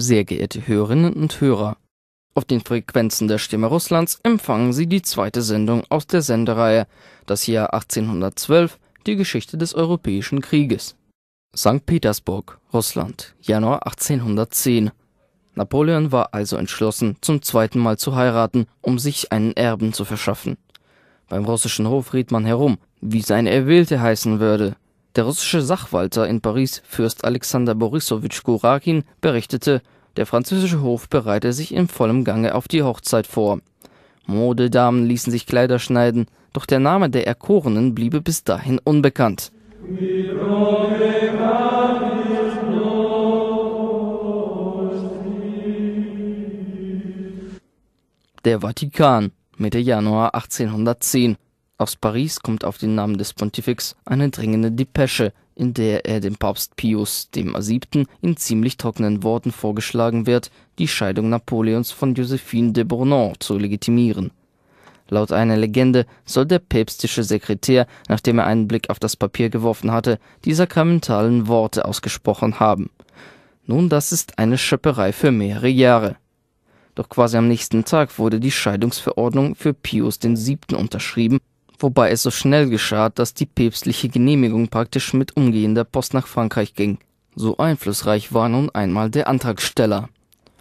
Sehr geehrte Hörerinnen und Hörer, auf den Frequenzen der Stimme Russlands empfangen Sie die zweite Sendung aus der Sendereihe Das Jahr 1812, die Geschichte des Europäischen Krieges. St. Petersburg, Russland, Januar 1810. Napoleon war also entschlossen, zum zweiten Mal zu heiraten, um sich einen Erben zu verschaffen. Beim russischen Hof riet man herum, wie sein Erwählte heißen würde, der russische Sachwalter in Paris, Fürst Alexander Borissowitsch Gurakin, berichtete, der französische Hof bereite sich in vollem Gange auf die Hochzeit vor. Modedamen ließen sich Kleider schneiden, doch der Name der Erkorenen bliebe bis dahin unbekannt. Der Vatikan, Mitte Januar 1810. Aus Paris kommt auf den Namen des Pontifex eine dringende Depesche, in der er dem Papst Pius VII. in ziemlich trockenen Worten vorgeschlagen wird, die Scheidung Napoleons von Josephine de Bournon zu legitimieren. Laut einer Legende soll der päpstische Sekretär, nachdem er einen Blick auf das Papier geworfen hatte, die sakramentalen Worte ausgesprochen haben. Nun, das ist eine Schöpperei für mehrere Jahre. Doch quasi am nächsten Tag wurde die Scheidungsverordnung für Pius VII. unterschrieben wobei es so schnell geschah, dass die päpstliche Genehmigung praktisch mit umgehender Post nach Frankreich ging. So einflussreich war nun einmal der Antragsteller.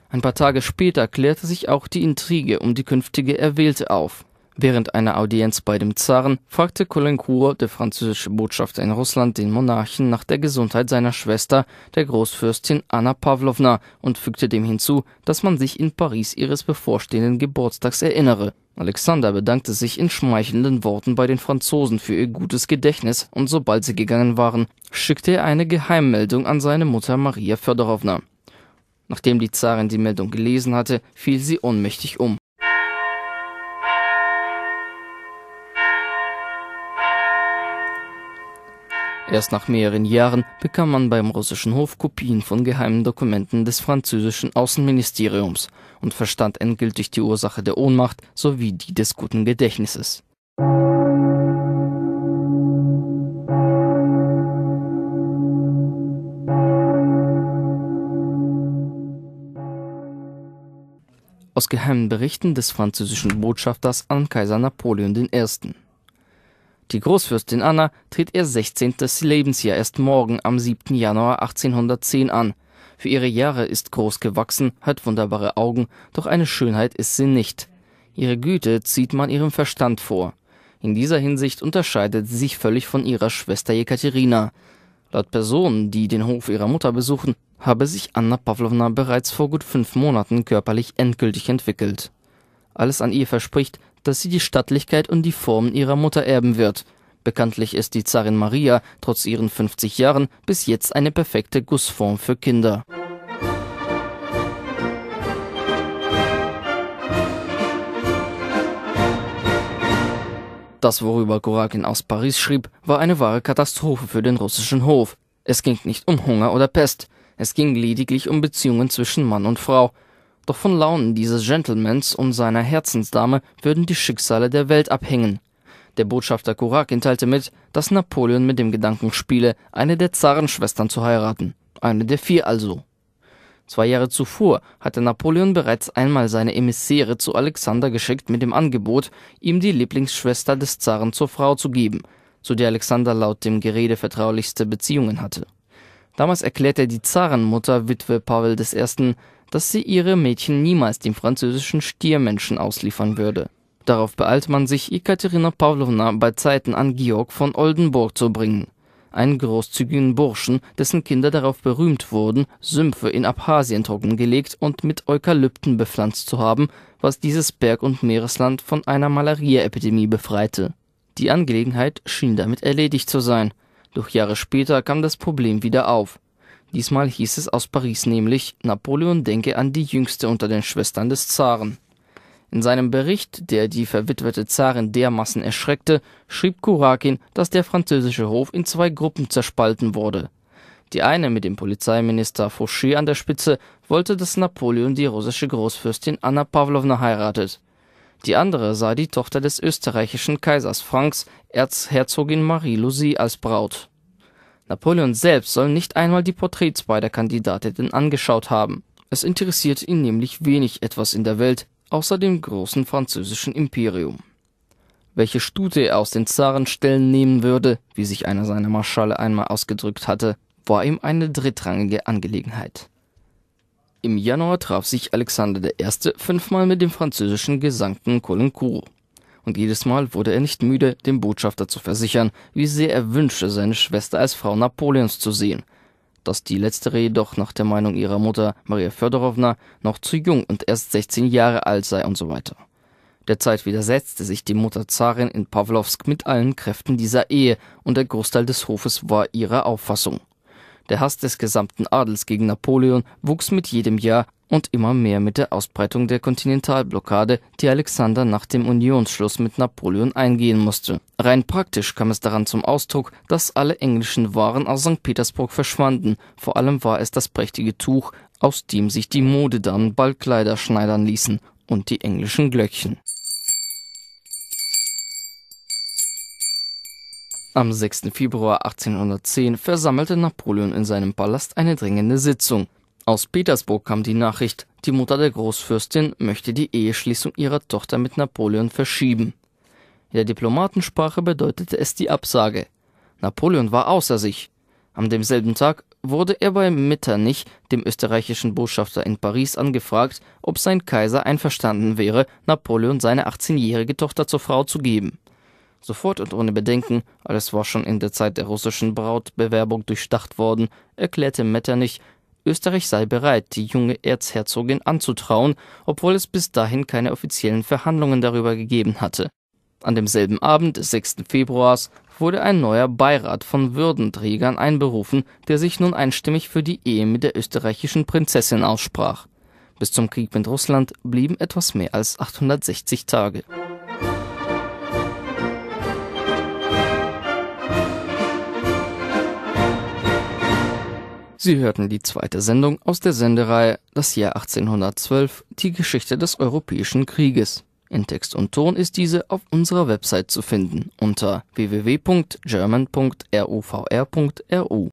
Ein paar Tage später klärte sich auch die Intrige um die künftige Erwählte auf Während einer Audienz bei dem Zaren fragte Caulaincourt, der französische Botschafter in Russland, den Monarchen nach der Gesundheit seiner Schwester, der Großfürstin Anna Pavlovna, und fügte dem hinzu, dass man sich in Paris ihres bevorstehenden Geburtstags erinnere. Alexander bedankte sich in schmeichelnden Worten bei den Franzosen für ihr gutes Gedächtnis und sobald sie gegangen waren, schickte er eine Geheimmeldung an seine Mutter Maria Fjodorowna. Nachdem die Zarin die Meldung gelesen hatte, fiel sie ohnmächtig um. Erst nach mehreren Jahren bekam man beim russischen Hof Kopien von geheimen Dokumenten des französischen Außenministeriums und verstand endgültig die Ursache der Ohnmacht sowie die des guten Gedächtnisses. Aus geheimen Berichten des französischen Botschafters an Kaiser Napoleon I. Die Großfürstin Anna tritt ihr 16. Lebensjahr erst morgen am 7. Januar 1810 an. Für ihre Jahre ist groß gewachsen, hat wunderbare Augen, doch eine Schönheit ist sie nicht. Ihre Güte zieht man ihrem Verstand vor. In dieser Hinsicht unterscheidet sie sich völlig von ihrer Schwester Jekaterina. Laut Personen, die den Hof ihrer Mutter besuchen, habe sich Anna Pavlovna bereits vor gut fünf Monaten körperlich endgültig entwickelt. Alles an ihr verspricht, dass sie die Stattlichkeit und die Formen ihrer Mutter erben wird. Bekanntlich ist die Zarin Maria trotz ihren 50 Jahren bis jetzt eine perfekte Gussform für Kinder. Das, worüber Gorakin aus Paris schrieb, war eine wahre Katastrophe für den russischen Hof. Es ging nicht um Hunger oder Pest, es ging lediglich um Beziehungen zwischen Mann und Frau, doch von Launen dieses Gentlemans und seiner Herzensdame würden die Schicksale der Welt abhängen. Der Botschafter Kurakin teilte mit, dass Napoleon mit dem Gedanken spiele, eine der Zarenschwestern zu heiraten. Eine der vier also. Zwei Jahre zuvor hatte Napoleon bereits einmal seine Emissäre zu Alexander geschickt mit dem Angebot, ihm die Lieblingsschwester des Zaren zur Frau zu geben, zu der Alexander laut dem Gerede vertraulichste Beziehungen hatte. Damals erklärte die Zarenmutter Witwe Pavel I., dass sie ihre Mädchen niemals dem französischen Stiermenschen ausliefern würde. Darauf beeilt man sich, Ekaterina Pavlovna bei Zeiten an Georg von Oldenburg zu bringen, einen großzügigen Burschen, dessen Kinder darauf berühmt wurden, Sümpfe in Abchasien trockengelegt und mit Eukalypten bepflanzt zu haben, was dieses Berg- und Meeresland von einer Malariaepidemie befreite. Die Angelegenheit schien damit erledigt zu sein, doch Jahre später kam das Problem wieder auf. Diesmal hieß es aus Paris nämlich, Napoleon denke an die jüngste unter den Schwestern des Zaren. In seinem Bericht, der die verwitwete Zarin dermaßen erschreckte, schrieb Kurakin, dass der französische Hof in zwei Gruppen zerspalten wurde. Die eine mit dem Polizeiminister Fouché an der Spitze wollte, dass Napoleon die russische Großfürstin Anna Pavlovna heiratet. Die andere sah die Tochter des österreichischen Kaisers Franks, Erzherzogin Marie Louise, als Braut Napoleon selbst soll nicht einmal die Porträts beider Kandidatinnen angeschaut haben. Es interessierte ihn nämlich wenig etwas in der Welt, außer dem großen französischen Imperium. Welche Stute er aus den Zarenstellen nehmen würde, wie sich einer seiner Marschalle einmal ausgedrückt hatte, war ihm eine drittrangige Angelegenheit. Im Januar traf sich Alexander I. fünfmal mit dem französischen Gesandten Caulaincourt und jedes Mal wurde er nicht müde, dem Botschafter zu versichern, wie sehr er wünsche, seine Schwester als Frau Napoleons zu sehen. Dass die letztere jedoch nach der Meinung ihrer Mutter Maria Fjodorowna noch zu jung und erst 16 Jahre alt sei und so weiter. Derzeit widersetzte sich die Mutter Zarin in Pawlowsk mit allen Kräften dieser Ehe und der Großteil des Hofes war ihrer Auffassung. Der Hass des gesamten Adels gegen Napoleon wuchs mit jedem Jahr und immer mehr mit der Ausbreitung der Kontinentalblockade, die Alexander nach dem Unionsschluss mit Napoleon eingehen musste. Rein praktisch kam es daran zum Ausdruck, dass alle englischen Waren aus St. Petersburg verschwanden, vor allem war es das prächtige Tuch, aus dem sich die Modedamen Ballkleider schneidern ließen, und die englischen Glöckchen. Am 6. Februar 1810 versammelte Napoleon in seinem Palast eine dringende Sitzung. Aus Petersburg kam die Nachricht, die Mutter der Großfürstin möchte die Eheschließung ihrer Tochter mit Napoleon verschieben. In der Diplomatensprache bedeutete es die Absage. Napoleon war außer sich. Am demselben Tag wurde er bei Metternich, dem österreichischen Botschafter in Paris, angefragt, ob sein Kaiser einverstanden wäre, Napoleon seine 18-jährige Tochter zur Frau zu geben. Sofort und ohne Bedenken, alles war schon in der Zeit der russischen Brautbewerbung durchdacht worden, erklärte Metternich, Österreich sei bereit, die junge Erzherzogin anzutrauen, obwohl es bis dahin keine offiziellen Verhandlungen darüber gegeben hatte. An demselben Abend des 6. Februars wurde ein neuer Beirat von Würdenträgern einberufen, der sich nun einstimmig für die Ehe mit der österreichischen Prinzessin aussprach. Bis zum Krieg mit Russland blieben etwas mehr als 860 Tage. Sie hörten die zweite Sendung aus der Sendereihe Das Jahr 1812 – Die Geschichte des Europäischen Krieges. In Text und Ton ist diese auf unserer Website zu finden unter www.german.ruvr.ru